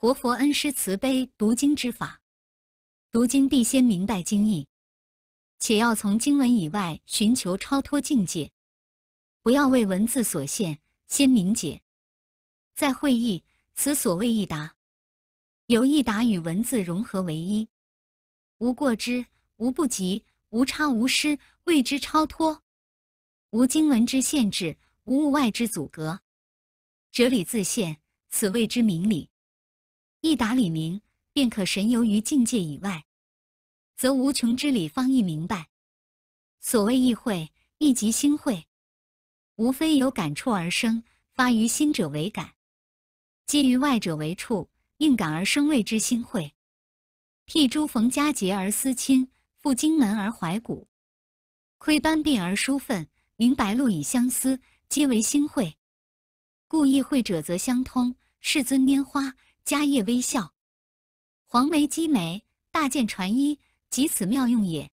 活佛恩师慈悲，读经之法，读经必先明白经义，且要从经文以外寻求超脱境界，不要为文字所限。先明解，再会意。此所谓一达，由一达与文字融合为一，无过之，无不及，无差无失，谓之超脱。无经文之限制，无物外之阻隔，哲理自现，此谓之明理。一达理明，便可神游于境界以外，则无穷之理方易明白。所谓意会、意即心会，无非由感触而生，发于心者为感，基于外者为触，应感而生谓之心会。譬诸逢佳节而思亲，赴荆门而怀古，窥斑鬓而书愤，明白露以相思，皆为心会。故意会者则相通。世尊拈花。迦叶微笑，黄眉积眉，大剑传衣，即此妙用也。